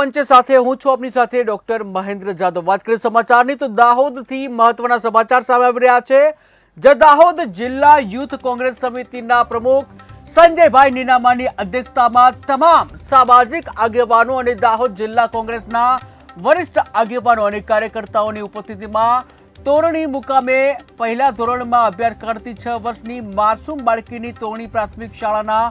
પંચ સાથે હું છું આપની સાથે ડોક્ટર મહેન્દ્ર જાદવ વાત કરીએ સમાચારની તો દાહોદથી મહત્વના સમાચાર સામે આવી રહ્યા છે જે દાહોદ જિલ્લા યુથ કોંગ્રેસ સમિતિના પ્રમુખ સંજયભાઈ નીનામાની અધ્યક્ષતામાં તમામ સામાજિક આગેવાનો અને દાહોદ જિલ્લા કોંગ્રેસના વરિષ્ઠ આગેવાનો અને કાર્યકર્તાઓની ઉપસ્થિતિમાં તોરણી મુકામે પહેલા ધોરણમાં અભ્યાસ કરતી છ વર્ષની માસૂમ બાળકીની તોરણી પ્રાથમિક શાળાના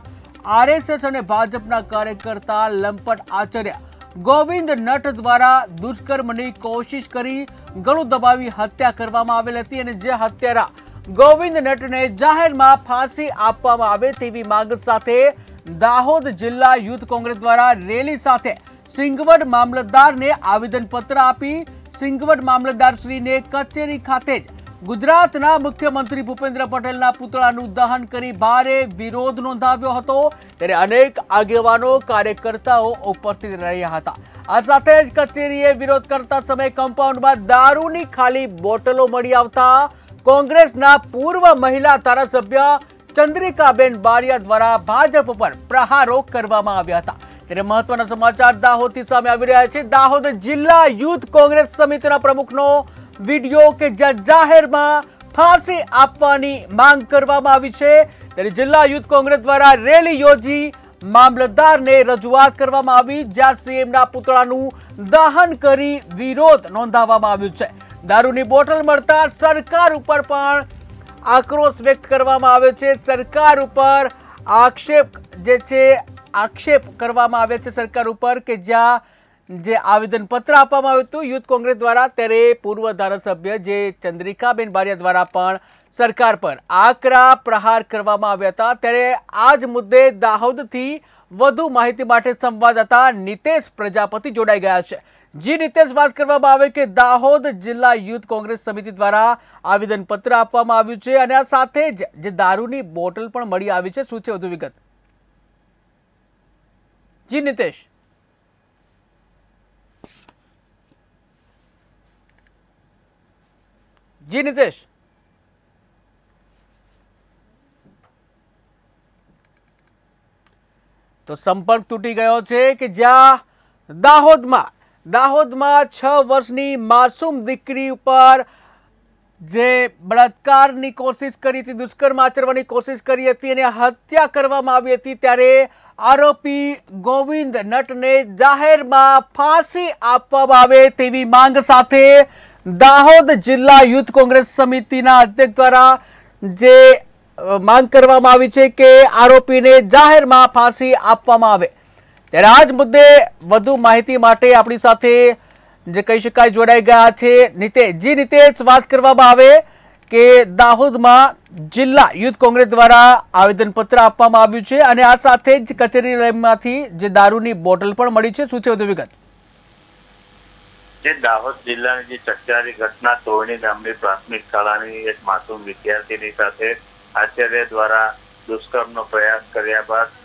આરએસએસ અને ભાજપના કાર્યકર્તા લંપટ આચર્યા ગોવિંદ નટ દ્વારા દુષ્કર્મની કોશિશ કરી ગળું દબાવી હત્યા કરવામાં આવેલ હતી અને જે હત્યારા ગોવિંદ નટને જાહેરમાં ફાંસી આપવામાં આવે તેવી માંગ સાથે દાહોદ જિલ્લા યુથ કોંગ્રેસ દ્વારા રેલી સાથે સિંગવડ મામલતદારને આવેદનપત્ર આપી સિંગવડ મામલતદારશ્રીને કચેરી ખાતે જ ગુજરાતના મુખ્યમંત્રી ભૂપેન્દ્ર પટેલના પુતળાનું દહન કરી ભારે વિરોધ નોંધાવ્યો હતો ત્યારે અનેક આગેવાનો કાર્યકર્તાઓ ઉપસ્થિત રહ્યા હતા આ સાથે જ કચેરીએ વિરોધ કરતા સમયે કમ્પાઉન્ડમાં દારૂની ખાલી બોટલો મળી આવતા કોંગ્રેસના પૂર્વ મહિલા ધારાસભ્ય ચંદ્રિકાબેન બારિયા દ્વારા ભાજપ પર પ્રહારો કરવામાં આવ્યા હતા ત્યારે મહત્વના સમાચાર દાહોદથી સામે આવી રહ્યા છે દાહોદ જિલ્લા યુથ કોંગ્રેસ સમિતિના પ્રમુખનો વિડીયો કે જ્યાં જાહેરમાં ફાંસી આપવાની માંગ કરવામાં આવી છે ત્યારે જિલ્લા યુથ કોંગ્રેસ દ્વારા રેલી યોજી મામલતદારને રજૂઆત કરવામાં આવી જ્યાં સીએમના પુતળાનું દહન કરી વિરોધ નોંધાવવામાં આવ્યો છે દારૂની બોટલ મળતા સરકાર ઉપર પણ આક્રોશ વ્યક્ત કરવામાં આવ્યો છે સરકાર ઉપર આક્ષેપ જે છે આક્ષેપ કરવામાં આવ્યા છે સરકાર ઉપર કે જ્યાં જે આવેદનપત્ર આપવામાં આવ્યું હતું યુથ કોંગ્રેસ દ્વારા ત્યારે પૂર્વ ધારાસભ્ય જે ચંદ્રિકાબેન બારિયા દ્વારા પણ સરકાર પર આકરા પ્રહાર કરવામાં આવ્યા હતા ત્યારે આ જ મુદ્દે દાહોદથી વધુ માહિતી માટે સંવાદદાતા નિતેશ પ્રજાપતિ જોડાઈ ગયા છે જી નિતેશ વાત કરવામાં આવે કે દાહોદ જિલ્લા યુથ કોંગ્રેસ સમિતિ દ્વારા આવેદનપત્ર આપવામાં આવ્યું છે અને આ સાથે જ જે દારૂની બોટલ પણ મળી આવી છે શું છે વધુ વિગત જી નિતેશ જી નિતેશ તો સંપર્ક તૂટી ગયો છે કે જ્યાં દાહોદમાં દાહોદમાં છ વર્ષની માસૂમ દીકરી ઉપર જે બળાત્કારની કોશિશ કરી હતી દુષ્કર્મ આચરવાની કોશિશ કરી હતી અને હત્યા કરવામાં આવી હતી ત્યારે આરોપી ગોવિંદ નટને જાહેરમાં ફાંસી આપવામાં આવે તેવી માંગ સાથે દાહોદ જિલ્લા યુથ કોંગ્રેસ સમિતિના અધ્યક્ષ દ્વારા જે માંગ કરવામાં આવી છે કે આરોપીને જાહેરમાં ફાંસી આપવામાં આવે ત્યારે આ જ મુદ્દે વધુ માહિતી માટે આપણી સાથે જે કહી શકાય જોડાઈ ગયા છે નિતેશ જી નિતેશ વાત કરવામાં આવે કે દાહોદમાં જિલ્લા યુથ કોંગ્રેસ દ્વારા આવેદનપત્ર આપવામાં આવ્યું છે અને આ સાથે જ કચેરીમાંથી જે દારૂની બોટલ પણ મળી છે શું છે વધુ વિગત જે દાહોદ જિલ્લાની જે ચકચારી ઘટના તોરણી ગામની પ્રાથમિક શાળાની એક માસૂમ વિદ્યાર્થીની સાથે આચાર્ય દ્વારા દુષ્કર્મનો પ્રયાસ કર્યા બાદ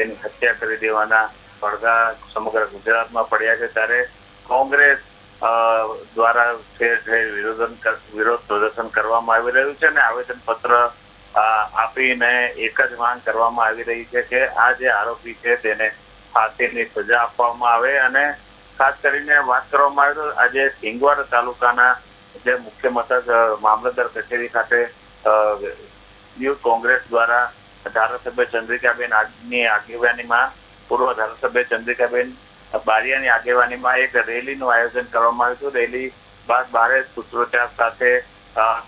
તેની હત્યા કરી દેવાના પડઘા સમગ્ર ગુજરાતમાં પડ્યા છે ત્યારે કોંગ્રેસ દ્વારા ઠેર ઠેર વિરોધન વિરોધ પ્રદર્શન કરવામાં આવી રહ્યું છે અને આવેદન પત્ર આપીને એક જ માંગ કરવામાં આવી રહી છે કે આ જે આરોપી છે તેને ફાંસીની સજા આપવામાં આવે અને ખાસ કરીને વાત કરવામાં આવે તો આજે સિંગવાડ તાલુકાના જે મુખ્ય મથક મામલતદાર કચેરી ખાતે ન્યૂ કોંગ્રેસ દ્વારા ધારાસભ્ય ચંદ્રિકાબેન આજની આગેવાનીમાં પૂર્વ ધારાસભ્ય ચંદ્રિકાબેન બારિયાની આગેવાનીમાં એક રેલીનું આયોજન કરવામાં આવ્યું હતું રેલી બાદ બારે સૂત્રોચ્ચાર સાથે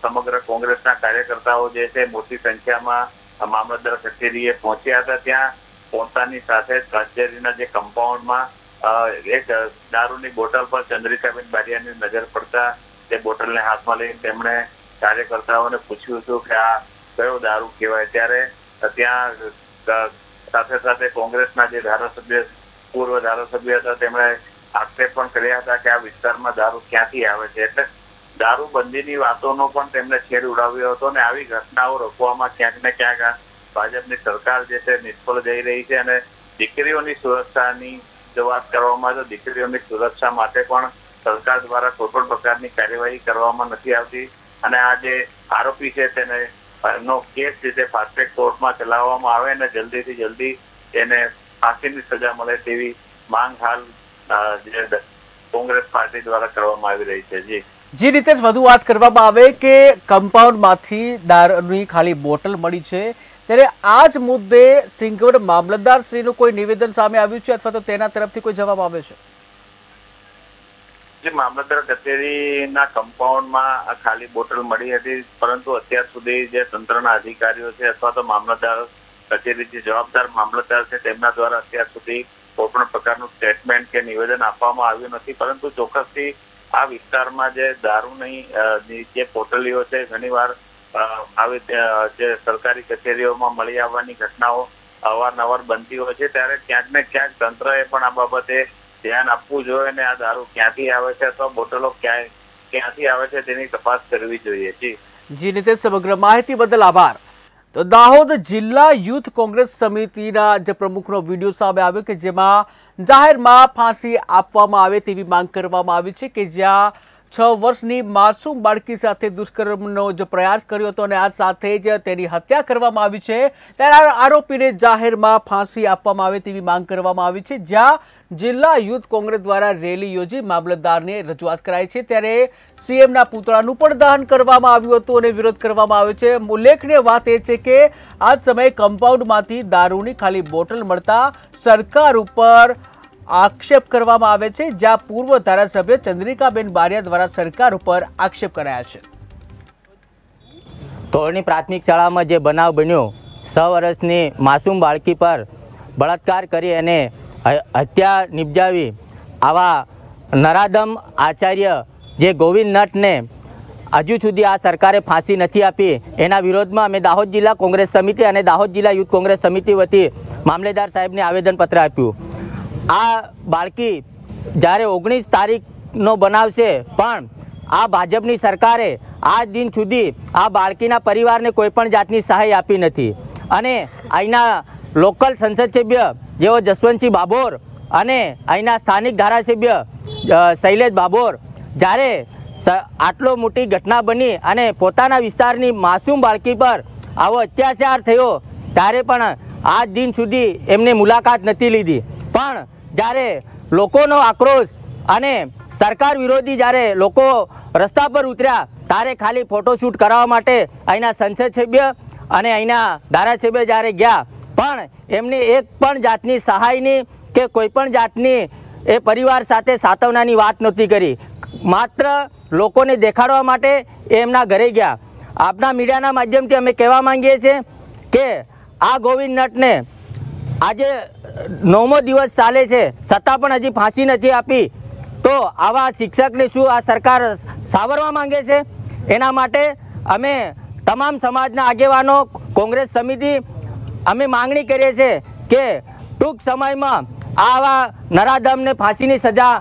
સમગ્ર કોંગ્રેસના કાર્યકર્તાઓ જે છે મોટી સંખ્યામાં મામલતદાર કચેરીએ પહોંચ્યા હતા ત્યાં પોતાની સાથે કચેરીના જે કમ્પાઉન્ડમાં એક દારૂની બોટલ પર ચંદ્રિકાબેન બારિયાની નજર પડતા તે બોટલને હાથમાં લઈને તેમણે કાર્યકર્તાઓને પૂછ્યું હતું કે આ કયો દારૂ કહેવાય ત્યારે ત્યાં સાથે સાથે કોંગ્રેસના જે ધારાસભ્ય પૂર્વ ધારાસભ્ય હતા તેમણે આક્ષેપ પણ કર્યા હતા કે આ વિસ્તારમાં દારૂ ક્યાંથી આવે છે એટલે બંધીની વાતોનો પણ તેમણે છેડ ઉડાવ્યો હતો અને આવી ઘટનાઓ રોકવામાં ક્યાંક ને ક્યાંક ભાજપની સરકાર જે છે નિષ્ફળ જઈ રહી છે અને દીકરીઓની સુરક્ષાની જો વાત કરવામાં આવે તો દીકરીઓની સુરક્ષા માટે પણ સરકાર દ્વારા કોઈ પણ પ્રકારની કાર્યવાહી કરવામાં નથી આવતી અને આ જે આરોપી છે તેને નો કેસ રીતે ફાસ્ટ્રેક કોર્ટમાં ચલાવવામાં આવે અને જલ્દીથી જલ્દી એને ફાંસીની સજા મળે તેવી માંગ હાલ જે કોંગ્રેસ પાર્ટી દ્વારા કરવામાં આવી રહી છે જી જે રીતે વધુ વાત કરવામાં આવે કે કમ્પાઉન્ડમાંથી દારૂની ખાલી બોટલ મળી છે ત્યારે આ જ મુદ્દે સિંગવડ મામલતદારશ્રીનું કોઈ નિવેદન સામે આવ્યું છે અથવા તો તેના તરફથી કોઈ જવાબ આવે છે જે મામલતદાર કચેરીના કમ્પાઉન્ડમાં ખાલી બોટલ મળી હતી પરંતુ અત્યાર સુધી જે તંત્રના અધિકારીઓ છે અથવા તો મામલતદાર કચેરી જવાબદાર મામલતદાર છે તેમના દ્વારા અત્યાર સુધી કોઈ પણ પ્રકારનું સ્ટેટમેન્ટ કે નિવેદન આપવામાં આવ્યું નથી પરંતુ ચોક્કસથી આ વિસ્તારમાં જે દારૂની જે પોટલીઓ છે ઘણીવાર આવી જે સરકારી કચેરીઓમાં મળી આવવાની ઘટનાઓ અવારનવાર બનતી હોય છે ત્યારે ક્યાંક ને ક્યાંક તંત્રએ પણ આ બાબતે ધ્યાન આપવું જોઈએ અને આ દારૂ ક્યાંથી આવે છે અથવા બોટલો ક્યાંય ક્યાંથી આવે છે તેની તપાસ કરવી જોઈએ જી જી નિતેશ સમગ્ર માહિતી બદલ આભાર તો દાહોદ જિલ્લા યુથ કોંગ્રેસ સમિતિના જે પ્રમુખનો વિડીયો સામે આવ્યો કે જેમાં જાહેરમાં ફાંસી આપવામાં આવે તેવી માંગ કરવામાં આવી છે કે જ્યાં છ વર્ષની માસુમ બાળકી સાથે દુષ્કર્મનો જે પ્રયાસ કર્યો હતો અને આ સાથે જ તેની હત્યા કરવામાં આવી છે ત્યારે આરોપીને જાહેરમાં ફાંસી આપવામાં આવે તેવી માંગ કરવામાં આવી છે જ્યાં જિલ્લા યુથ કોંગ્રેસ દ્વારા રેલી યોજી મામલતદારને રજૂઆત કરાઈ છે ત્યારે સીએમના પુતળાનું પણ દહન કરવામાં આવ્યું હતું અને વિરોધ કરવામાં આવ્યો છે ઉલ્લેખનીય વાત એ છે કે આ સમયે કમ્પાઉન્ડમાંથી દારૂની ખાલી બોટલ મળતા સરકાર ઉપર આક્ષેપ કરવામાં આવે છે જ્યાં પૂર્વ ધારાસભ્ય ચંદ્રિકાબેન બારિયા દ્વારા સરકાર ઉપર આક્ષેપ કરાયા છે ધોરણની પ્રાથમિક શાળામાં જે બનાવ બન્યો છ વર્ષની માસૂમ બાળકી પર બળાત્કાર કરી અને હત્યા નિપજાવી આવા નરાધમ આચાર્ય જે ગોવિંદ નટને હજુ સુધી આ સરકારે ફાંસી નથી આપી એના વિરોધમાં અમે દાહોદ જિલ્લા કોંગ્રેસ સમિતિ અને દાહોદ જિલ્લા યુથ કોંગ્રેસ સમિતિ વતી મામલેદાર સાહેબને આવેદનપત્ર આપ્યું આ બાળકી જ્યારે ઓગણીસ તારીખનો બનાવશે પણ આ ભાજપની સરકારે આ દિન સુધી આ બાળકીના પરિવારને કોઈપણ જાતની સહાય આપી નથી અને અહીંના લોકલ સંસદ સભ્ય જેઓ જસવંતસિંહ બાબોર અને અહીંના સ્થાનિક ધારાસભ્ય શૈલેષ બાબોર જ્યારે આટલો મોટી ઘટના બની અને પોતાના વિસ્તારની માસૂમ બાળકી પર આવો અત્યાચાર થયો ત્યારે પણ આજ દિન સુધી એમને મુલાકાત નથી લીધી પણ જ્યારે લોકોનો આક્રોશ અને સરકાર વિરોધી જ્યારે લોકો રસ્તા પર ઉતર્યા ત્યારે ખાલી ફોટોશૂટ કરાવવા માટે અહીંના સંસદ સભ્ય અને અહીંના ધારાસભ્ય જ્યારે ગયા પણ એમની એક પણ જાતની સહાયની કે કોઈ પણ જાતની એ પરિવાર સાથે સાતવનાની વાત નહોતી કરી માત્ર લોકોને દેખાડવા માટે એમના ઘરે ગયા આપના મીડિયાના માધ્યમથી અમે કહેવા માંગીએ છીએ કે આ ગોવિંદ નટને આજે નવમો દિવસ ચાલે છે છતાં પણ હજી ફાંસી નથી આપી તો આવા શિક્ષકને શું આ સરકાર સાવરવા માંગે છે એના માટે અમે તમામ સમાજના આગેવાનો કોંગ્રેસ સમિતિ અમે માંગણી કરીએ છીએ કે ટૂંક સમયમાં આવા નરાધમને ફાંસીની સજા